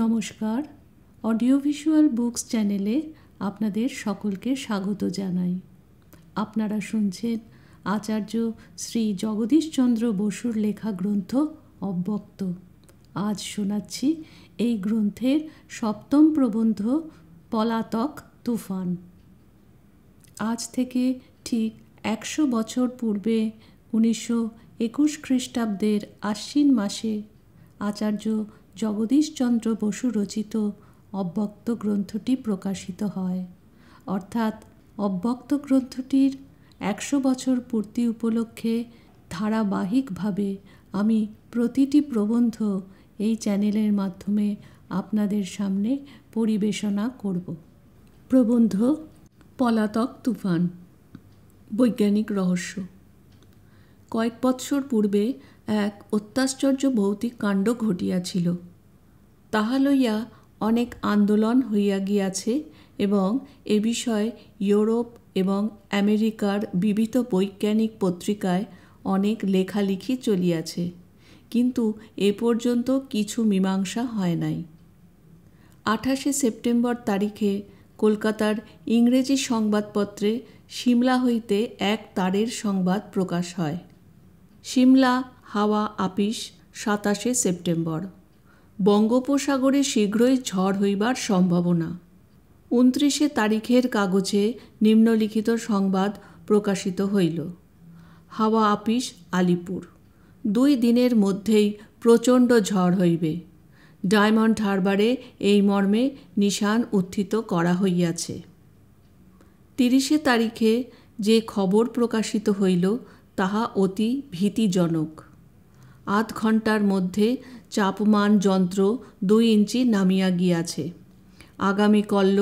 নমস্কার audio visual books চ্যানেলে আপনাদের সকলকে স্বাগত জানাই আপনারা শুনছেন আচার্য শ্রী জগদীশচন্দ্র বসুর লেখা গ্রন্থ অব্যক্ত আজ শোনাচ্ছি এই গ্রন্থের সপ্তম প্রবন্ধ পলাতক তুফান আজ থেকে ঠিক একশো বছর পূর্বে উনিশশো একুশ খ্রিস্টাব্দের আশ্বিন মাসে আচার্য জগদীশচন্দ্র বসু রচিত অব্যক্ত গ্রন্থটি প্রকাশিত হয় অর্থাৎ অব্যক্ত গ্রন্থটির একশো বছর পূর্তি উপলক্ষে ধারাবাহিকভাবে আমি প্রতিটি প্রবন্ধ এই চ্যানেলের মাধ্যমে আপনাদের সামনে পরিবেশনা করব প্রবন্ধ পলাতক তুফান বৈজ্ঞানিক রহস্য কয়েক বৎসর পূর্বে এক অত্যাশ্চর্য ভৌতিক কাণ্ড ঘটিয়াছিল তাহা লইয়া অনেক আন্দোলন হইয়া গিয়াছে এবং এ বিষয়ে ইউরোপ এবং আমেরিকার বিবিধ বৈজ্ঞানিক পত্রিকায় অনেক লেখালেখি চলিয়াছে কিন্তু এ পর্যন্ত কিছু মীমাংসা হয় নাই আঠাশে সেপ্টেম্বর তারিখে কলকাতার ইংরেজি সংবাদপত্রে সিমলা হইতে এক তারের সংবাদ প্রকাশ হয় সিমলা হাওয়া আপিস সাতাশে সেপ্টেম্বর বঙ্গোপসাগরে শীঘ্রই ঝড় হইবার সম্ভাবনা উনত্রিশে তারিখের কাগজে নিম্নলিখিত সংবাদ প্রকাশিত হইল হাওয়া আপিস আলিপুর দুই দিনের মধ্যেই প্রচণ্ড ঝড় হইবে ডায়মন্ড হারবারে এই মর্মে নিশান উত্থিত করা হইয়াছে তিরিশে তারিখে যে খবর প্রকাশিত হইল তাহা অতি ভীতিজনক আধ ঘন্টার মধ্যে চাপমান যন্ত্র দুই ইঞ্চি নামিয়া গিয়াছে আগামী কল্য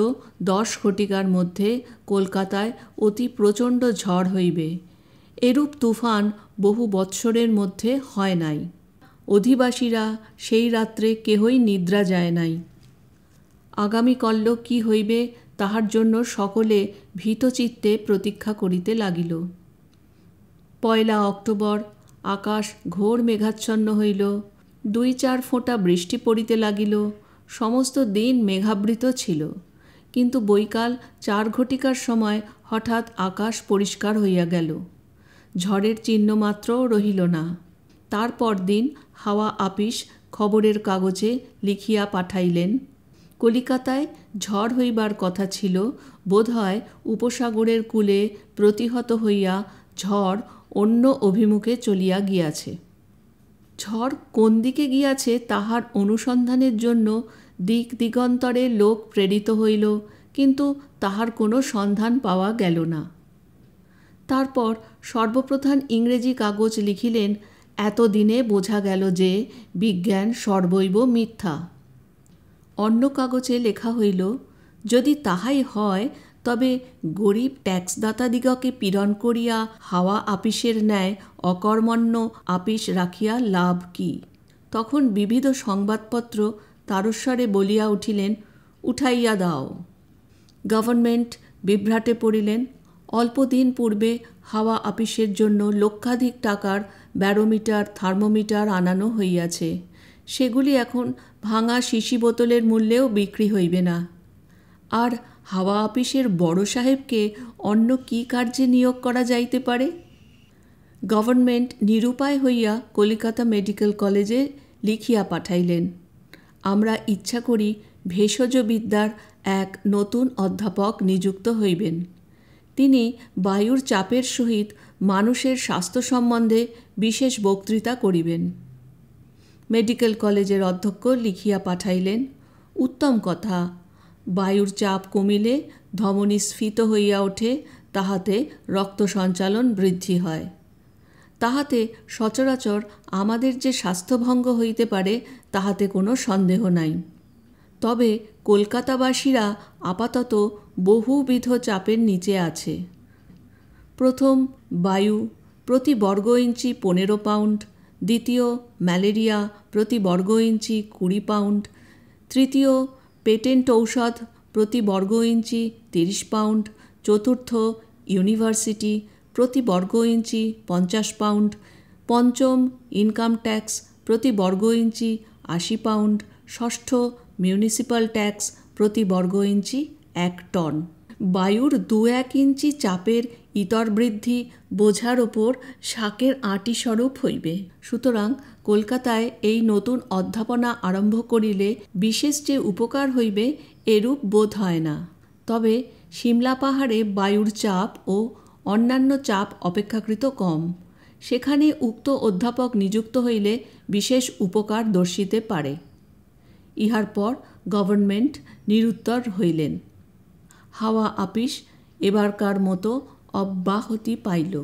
দশ ঘটিকার মধ্যে কলকাতায় অতি প্রচণ্ড ঝড় হইবে এরূপ তুফান বহু বৎসরের মধ্যে হয় নাই অধিবাসীরা সেই রাত্রে কেহই নিদ্রা যায় নাই আগামী কল্ল কি হইবে তাহার জন্য সকলে ভীতচিত্তে প্রতীক্ষা করিতে লাগিল পয়লা অক্টোবর আকাশ ঘোর মেঘাচ্ছন্ন হইল দুই চার ফোঁটা বৃষ্টি পড়িতে লাগিল সমস্ত দিন মেঘাবৃত ছিল কিন্তু বৈকাল চার ঘটিকার সময় হঠাৎ আকাশ পরিষ্কার হইয়া গেল ঝড়ের চিহ্ন মাত্র রহিল না তারপর দিন হাওয়া আপিস খবরের কাগজে লিখিয়া পাঠাইলেন কলিকাতায় ঝড় হইবার কথা ছিল বোধহয় উপসাগরের কূলে প্রতিহত হইয়া ঝড় অন্য অভিমুখে চলিয়া গিয়াছে ঝড় কোন দিকে গিয়াছে তাহার অনুসন্ধানের জন্য দিক দিগন্তরে লোক প্রেরিত হইল কিন্তু তাহার কোনো সন্ধান পাওয়া গেল না তারপর সর্বপ্রধান ইংরেজি কাগজ লিখিলেন এতদিনে বোঝা গেল যে বিজ্ঞান সর্বৈব মিথ্যা অন্য কাগজে লেখা হইল যদি তাহাই হয় তবে গরিব ট্যাক্সদাতাদিগকে পীড়ন করিয়া হাওয়া আপিসের ন্যায় অকর্মণ্য আপিস রাখিয়া লাভ কি তখন বিবিধ সংবাদপত্র তারস্বরে বলিয়া উঠিলেন উঠাইয়া দাও গভর্নমেন্ট বিভ্রাটে পড়িলেন অল্পদিন পূর্বে হাওয়া আপিসের জন্য লক্ষাধিক টাকার ব্যারোমিটার থার্মোমিটার আনানো হইয়াছে সেগুলি এখন ভাঙা শিশি বোতলের মূল্যেও বিক্রি হইবে না আর হাওয়া অফিসের বড় সাহেবকে অন্য কি কার্যে নিয়োগ করা যাইতে পারে গভর্নমেন্ট নিরুপায় হইয়া কলিকাতা মেডিকেল কলেজে লিখিয়া পাঠাইলেন আমরা ইচ্ছা করি ভেষজ বিদ্যার এক নতুন অধ্যাপক নিযুক্ত হইবেন তিনি বায়ুর চাপের সহিত মানুষের স্বাস্থ্য সম্বন্ধে বিশেষ বক্তৃতা করিবেন মেডিকেল কলেজের অধ্যক্ষ লিখিয়া পাঠাইলেন উত্তম কথা বায়ুর চাপ কমিলে ধমনী স্ফীত হইয়া ওঠে তাহাতে রক্ত সঞ্চালন বৃদ্ধি হয় তাহাতে সচরাচর আমাদের যে স্বাস্থ্যভঙ্গ হইতে পারে তাহাতে কোনো সন্দেহ নাই তবে কলকাতাবাসীরা আপাতত বহুবিধ চাপের নিচে আছে প্রথম বায়ু প্রতি বর্গ ইঞ্চি পনেরো পাউন্ড দ্বিতীয় ম্যালেরিয়া প্রতি বর্গ ইঞ্চি কুড়ি পাউন্ড তৃতীয় পেটেন্ট ঔষধ প্রতি বর্গ ইঞ্চি তিরিশ পাউন্ড চতুর্থ ইউনিভার্সিটি প্রতি বর্গ ইঞ্চি পঞ্চাশ পাউন্ড পঞ্চম ইনকাম ট্যাক্স প্রতি বর্গ ইঞ্চি আশি পাউন্ড ষষ্ঠ মিউনিসিপ্যাল ট্যাক্স প্রতি বর্গ ইঞ্চি এক টন বায়ুর দু এক ইঞ্চি চাপের ইতরবৃদ্ধি বোঝার ওপর শাকের আঁটি স্বরূপ হইবে সুতরাং কলকাতায় এই নতুন অধ্যাপনা আরম্ভ করিলে বিশেষ যে উপকার হইবে এরূপ বোধ হয় না তবে সিমলা পাহাড়ে বায়ুর চাপ ও অন্যান্য চাপ অপেক্ষাকৃত কম সেখানে উক্ত অধ্যাপক নিযুক্ত হইলে বিশেষ উপকার দর্শিতে পারে ইহার পর গভর্নমেন্ট নিরুত্তর হইলেন হাওয়া আপিস এবারকার মতো অব্যাহতি পাইল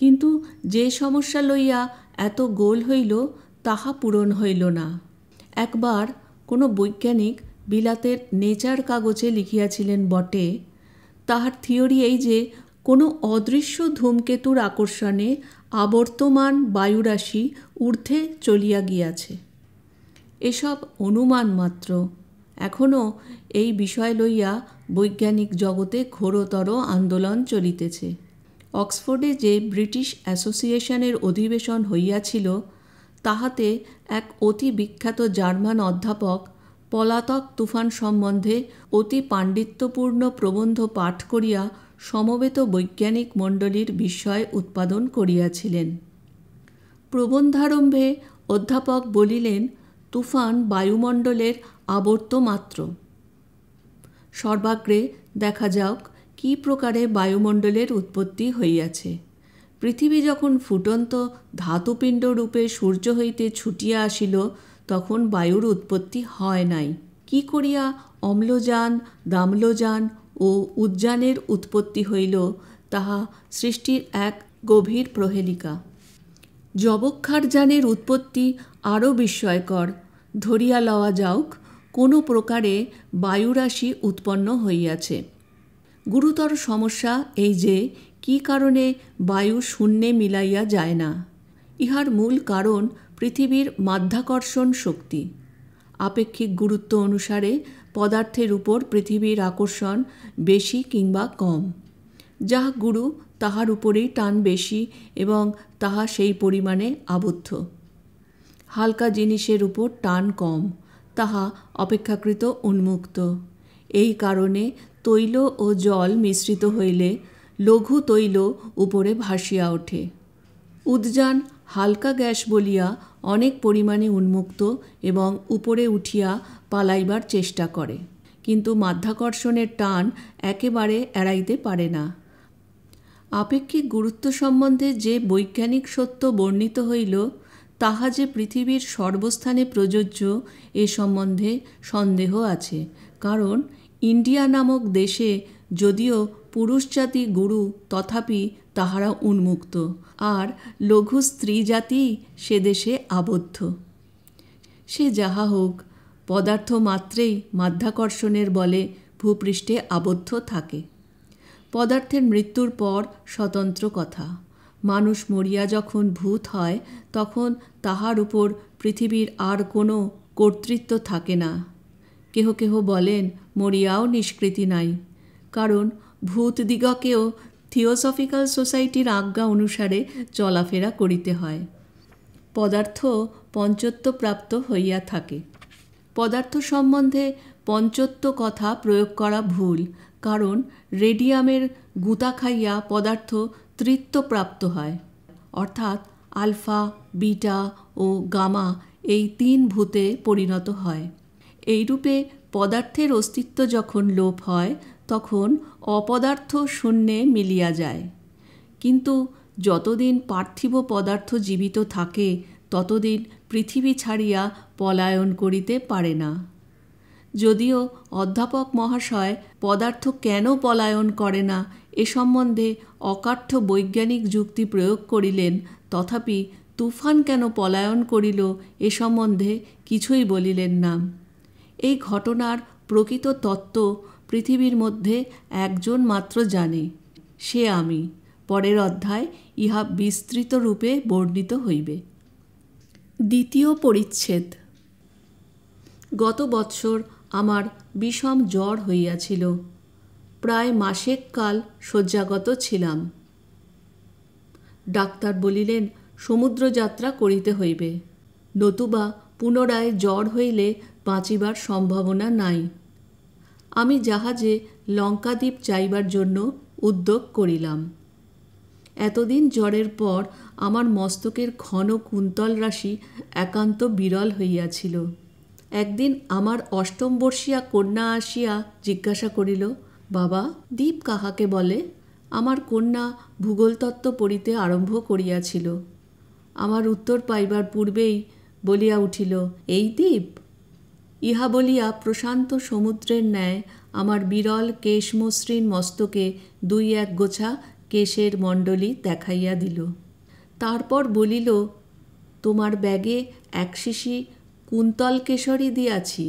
কিন্তু যে সমস্যা লইয়া এত গোল হইল তাহা পূরণ হইল না একবার কোনো বৈজ্ঞানিক বিলাতের নেচার কাগজে লিখিয়াছিলেন বটে তাহার থিওরি এই যে কোনো অদৃশ্য ধূমকেতুর আকর্ষণে আবর্তমান বায়ুরাশি ঊর্ধ্বে চলিয়া গিয়াছে এসব অনুমান মাত্র এখনও এই বিষয় লইয়া বৈজ্ঞানিক জগতে ঘোরতর আন্দোলন চলিতেছে অক্সফোর্ডে যে ব্রিটিশ অ্যাসোসিয়েশনের অধিবেশন হইয়াছিল তাহাতে এক অতি বিখ্যাত জার্মান অধ্যাপক পলাতক তুফান সম্বন্ধে অতি পাণ্ডিত্যপূর্ণ প্রবন্ধ পাঠ করিয়া সমবেত বৈজ্ঞানিক মণ্ডলীর বিস্ময় উৎপাদন করিয়াছিলেন প্রবন্ধারম্ভে অধ্যাপক বলিলেন তুফান বায়ুমণ্ডলের আবর্ত মাত্র সর্বাগ্রে দেখা যাক কি প্রকারে বায়ুমণ্ডলের উৎপত্তি হইয়াছে পৃথিবী যখন ফুটন্ত ধাতুপিণ্ড রূপে সূর্য হইতে ছুটিয়া আসিল তখন বায়ুর উৎপত্তি হয় নাই কি করিয়া অম্লজান দামলজান ও উজ্জানের উৎপত্তি হইল তাহা সৃষ্টির এক গভীর প্রহেলিকা জবক্ষার যানের উৎপত্তি আরও বিস্ময়কর ধরিয়া লওয়া যাওক কোনো প্রকারে বায়ুরাশি উৎপন্ন হইয়াছে গুরুতর সমস্যা এই যে কি কারণে বায়ু শূন্যে মিলাইয়া যায় না ইহার মূল কারণ পৃথিবীর মাধ্যাকর্ষণ শক্তি আপেক্ষিক গুরুত্ব অনুসারে পদার্থের উপর পৃথিবীর আকর্ষণ বেশি কিংবা কম যাহা গুরু তাহার উপরেই টান বেশি এবং তাহা সেই পরিমাণে আবদ্ধ হালকা জিনিসের উপর টান কম তাহা অপেক্ষাকৃত উন্মুক্ত এই কারণে তৈল ও জল মিশ্রিত হইলে লঘু তৈল উপরে ভাসিয়া ওঠে উদযান হালকা গ্যাস বলিয়া অনেক পরিমাণে উন্মুক্ত এবং উপরে উঠিয়া পালাইবার চেষ্টা করে কিন্তু মাধ্যাকর্ষণের টান একেবারে এড়াইতে পারে না আপেক্ষিক গুরুত্ব সম্বন্ধে যে বৈজ্ঞানিক সত্য বর্ণিত হইল তাহা যে পৃথিবীর সর্বস্থানে প্রযোজ্য এ সম্বন্ধে সন্দেহ আছে কারণ ইন্ডিয়া নামক দেশে যদিও পুরুষজাতি গুরু তথাপি তাহারা উন্মুক্ত আর লঘু স্ত্রী জাতি সে দেশে আবদ্ধ সে যাহা হোক পদার্থ মাত্রেই মাধ্যাকর্ষণের বলে ভূপৃষ্ঠে আবদ্ধ থাকে পদার্থের মৃত্যুর পর স্বতন্ত্র কথা মানুষ মরিয়া যখন ভূত হয় তখন তাহার উপর পৃথিবীর আর কোনো কর্তৃত্ব থাকে না কেহ কেহ বলেন মরিয়াও নিষ্কৃতি নাই কারণ ভূতদিগকেও থিওসফিক্যাল সোসাইটির আজ্ঞা অনুসারে চলাফেরা করিতে হয় পদার্থ পঞ্চত্ব প্রাপ্ত হইয়া থাকে পদার্থ সম্বন্ধে পঞ্চত্ব কথা প্রয়োগ করা ভুল কারণ রেডিয়ামের গুতা খাইয়া পদার্থ তৃত্বপ্রাপ্ত হয় অর্থাৎ আলফা বিটা ও গামা এই তিন ভূতে পরিণত হয় এইরূপে পদার্থের অস্তিত্ব যখন লোপ হয় তখন অপদার্থ শূন্যে মিলিয়া যায় কিন্তু যতদিন পার্থিব পদার্থ জীবিত থাকে ততদিন পৃথিবী ছাড়িয়া পলায়ন করিতে পারে না যদিও অধ্যাপক মহাশয় পদার্থ কেন পলায়ন করে না এ সম্বন্ধে অকাঠ্য বৈজ্ঞানিক যুক্তি প্রয়োগ করিলেন তথাপি তুফান কেন পলায়ন করিল এ সম্বন্ধে কিছুই বলিলেন না এই ঘটনার প্রকৃত তত্ত্ব পৃথিবীর মধ্যে একজন মাত্র জানে সে আমি পরের অধ্যায় ইহা বিস্তৃত রূপে বর্ণিত হইবে দ্বিতীয় পরিচ্ছেদ গত বৎসর আমার বিষম জ্বর হইয়াছিল প্রায় মাসেক কাল শয্যাগত ছিলাম ডাক্তার বলিলেন সমুদ্র যাত্রা করিতে হইবে নতুবা পুনরায় জ্বর হইলে বাঁচিবার সম্ভাবনা নাই আমি জাহাজে লঙ্কাদ্বীপ যাইবার জন্য উদ্যোগ করিলাম এতদিন জ্বরের পর আমার মস্তকের ঘন কুন্তল রাশি একান্ত বিরল হইয়াছিল একদিন আমার অষ্টম বর্ষিয়া কন্যা আসিয়া জিজ্ঞাসা করিল বাবা দীপ কাহাকে বলে আমার কন্যা ভূগোলতত্ত্ব পড়িতে আরম্ভ করিয়াছিল আমার উত্তর পাইবার পূর্বেই বলিয়া উঠিল এই দ্বীপ ইহা বলিয়া প্রশান্ত সমুদ্রের ন্যায় আমার বিরল কেশমসৃণ মস্তকে দুই এক গোছা কেশের মণ্ডলী দেখাইয়া দিল তারপর বলিল তোমার ব্যাগে এক শিশি কুন্তল কেশরী দিয়াছি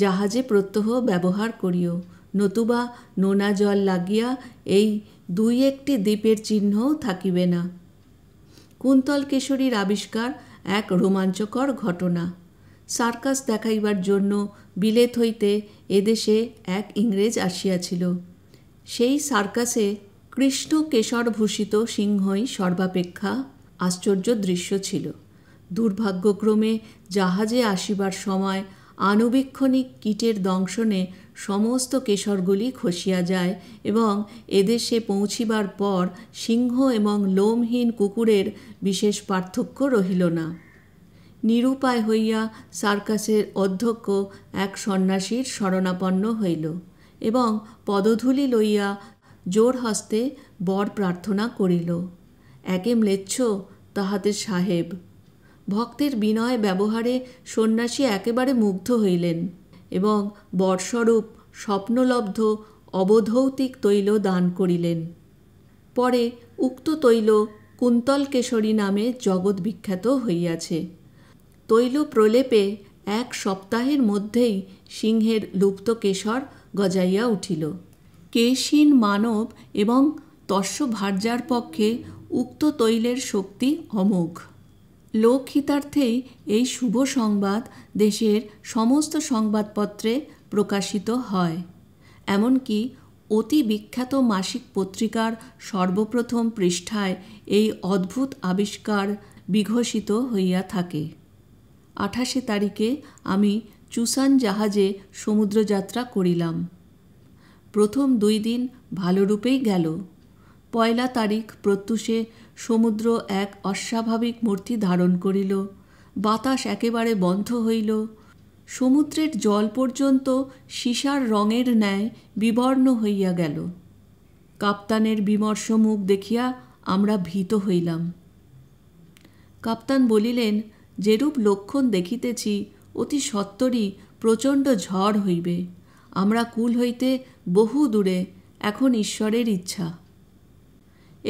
জাহাজে প্রত্যহ ব্যবহার করিও নতুবা নোনা জল লাগিয়া এই দুই একটি দ্বীপের চিহ্নও থাকিবে না কুন্তল কিশোরীর আবিষ্কার এক রোমাঞ্চকর ঘটনা সার্কাস দেখাইবার জন্য বিলেত হইতে এদেশে এক ইংরেজ আসিয়াছিল সেই সার্কাসে কৃষ্ণ কেশরভূষিত সিংহই সর্বাপেক্ষা আশ্চর্য দৃশ্য ছিল দুর্ভাগ্যক্রমে জাহাজে আসিবার সময় আনুবীক্ষণিক কীটের দংশনে সমস্ত কেশরগুলি খসিয়া যায় এবং এদেশে পৌঁছিবার পর সিংহ এবং লোমহীন কুকুরের বিশেষ পার্থক্য রহিল না নিরুপায় হইয়া সার্কাসের অধ্যক্ষ এক সন্ন্যাসীর শরণাপন্ন হইল এবং পদধূলি লইয়া জোর হস্তে বর প্রার্থনা করিল একে ম্লেচ্ছ তাহাতে সাহেব ভক্তের বিনয় ব্যবহারে সন্ন্যাসী একেবারে মুগ্ধ হইলেন এবং বর্ষরূপ স্বপ্নলব্ধ অবধৌতিক তৈল দান করিলেন পরে উক্ত তৈল কুন্তল কেশরী নামে জগৎ বিখ্যাত হইয়াছে তৈল প্রলেপে এক সপ্তাহের মধ্যেই সিংহের লুপ্ত কেশর গজাইয়া উঠিল কেশিন মানব এবং তস্য ভার্যার পক্ষে উক্ত তৈলের শক্তি অমোঘ লোকহিতার্থেই এই শুভ সংবাদ দেশের সমস্ত সংবাদপত্রে প্রকাশিত হয় এমনকি অতি বিখ্যাত মাসিক পত্রিকার সর্বপ্রথম পৃষ্ঠায় এই অদ্ভুত আবিষ্কার বিঘোষিত হইয়া থাকে আঠাশে তারিখে আমি চুসান জাহাজে সমুদ্রযাত্রা করিলাম প্রথম দুই দিন ভালোরূপেই গেল পয়লা তারিখ প্রত্যুষে সমুদ্র এক অস্বাভাবিক মূর্তি ধারণ করিল বাতাস একেবারে বন্ধ হইল সমুদ্রের জল পর্যন্ত সীসার রঙের ন্যায় বিবর্ণ হইয়া গেল কাপ্তানের বিমর্ষ মুখ দেখিয়া আমরা ভীত হইলাম কাপ্তান বলিলেন যেরূপ লক্ষণ দেখিতেছি অতি সত্তরই প্রচণ্ড ঝড় হইবে আমরা কুল হইতে বহু দূরে এখন ঈশ্বরের ইচ্ছা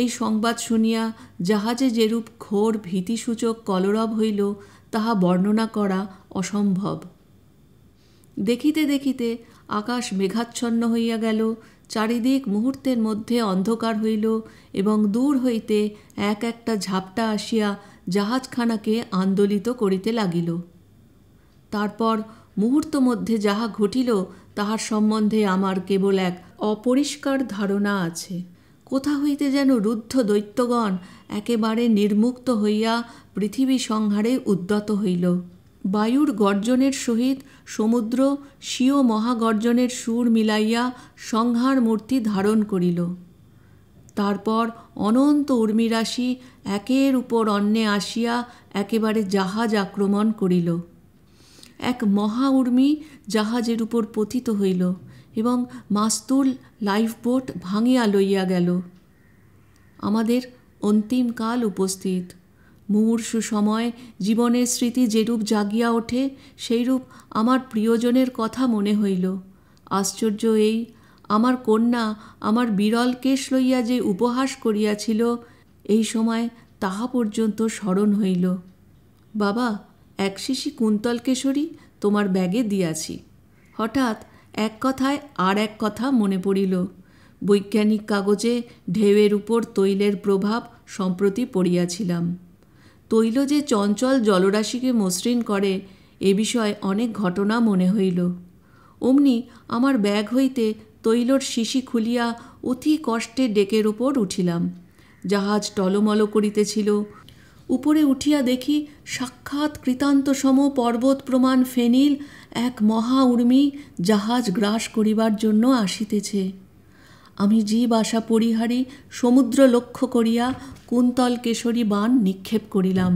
এই সংবাদ শুনিয়া জাহাজে যেরূপ ঘোর ভীতিসূচক কলরব হইল তাহা বর্ণনা করা অসম্ভব দেখিতে দেখিতে আকাশ মেঘাচ্ছন্ন হইয়া গেল চারিদিক মুহূর্তের মধ্যে অন্ধকার হইল এবং দূর হইতে এক একটা ঝাপটা আসিয়া জাহাজখানাকে আন্দোলিত করিতে লাগিল তারপর মুহূর্ত মধ্যে যাহা ঘটিল তাহার সম্বন্ধে আমার কেবল এক অপরিষ্কার ধারণা আছে কোথা হইতে যেন রুদ্ধ দৈত্যগণ একেবারে নির্মুক্ত হইয়া পৃথিবী সংহারে উদ্যত হইল বায়ুর গর্জনের সহিত সমুদ্র স্বীয় মহাগর্জনের সুর মিলাইয়া সংহার মূর্তি ধারণ করিল তারপর অনন্ত উর্মিরাশি একের উপর অন্যে আসিয়া একেবারে জাহাজ আক্রমণ করিল এক মহা উর্মি জাহাজের উপর পতিত হইল এবং মাস্তুল বোট ভাঙিয়া লইয়া গেল আমাদের অন্তিমকাল উপস্থিত মুমূর্ষু সময় জীবনের স্মৃতি যেরূপ জাগিয়া ওঠে সেইরূপ আমার প্রিয়জনের কথা মনে হইল আশ্চর্য এই আমার কন্যা আমার বিরল কেশ লইয়া যে উপহাস করিয়াছিল এই সময় তাহা পর্যন্ত স্মরণ হইল বাবা এক শিশি কুন্তল কেশরী তোমার ব্যাগে দিয়াছি হঠাৎ এক কথায় আর এক কথা মনে পড়িল বৈজ্ঞানিক কাগজে ঢেউয়ের উপর তৈলের প্রভাব সম্প্রতি পড়িয়াছিলাম তৈল যে চঞ্চল জলরাশিকে মসৃণ করে এ বিষয়ে অনেক ঘটনা মনে হইল অমনি আমার ব্যাগ হইতে তৈলর শিশি খুলিয়া অতি কষ্টে ডেকের উপর উঠিলাম জাহাজ টলমল করিতেছিল উপরে উঠিয়া দেখি সাক্ষাৎ কৃতান্তসম পর্বত প্রমাণ ফেনিল এক মহা উর্মি জাহাজ গ্রাস করিবার জন্য আসিতেছে আমি জীব আশা পরিহারী সমুদ্র লক্ষ্য করিয়া কুন্তল কেশরী বান নিক্ষেপ করিলাম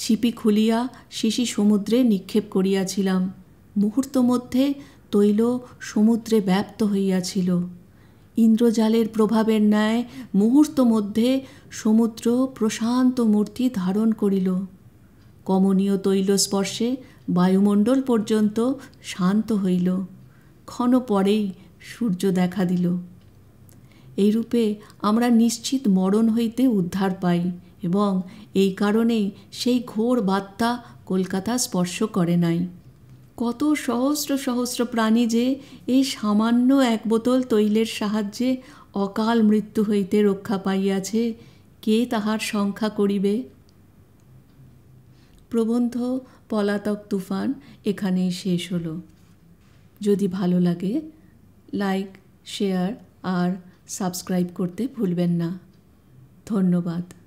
ছিপি খুলিয়া শিশি সমুদ্রে নিক্ষেপ করিয়াছিলাম মুহূর্ত মধ্যে তৈল সমুদ্রে ব্যপ্ত হইয়াছিল ইন্দ্রজালের প্রভাবের ন্যায় মুহূর্ত মধ্যে সমুদ্র প্রশান্ত মূর্তি ধারণ করিল কমনীয় স্পর্শে বায়ুমণ্ডল পর্যন্ত শান্ত হইল ক্ষণ পরেই সূর্য দেখা দিল এইরূপে আমরা নিশ্চিত মরণ হইতে উদ্ধার পাই এবং এই কারণেই সেই ঘোর বার্তা কলকাতা স্পর্শ করে নাই কত সহস্র সহস্র প্রাণী যে এই সামান্য এক বোতল তৈলের সাহায্যে অকাল মৃত্যু হইতে রক্ষা পাইয়াছে কে তাহার সংখ্যা করিবে প্রবন্ধ পলাতক তুফান এখানেই শেষ হলো যদি ভালো লাগে লাইক শেয়ার আর সাবস্ক্রাইব করতে ভুলবেন না ধন্যবাদ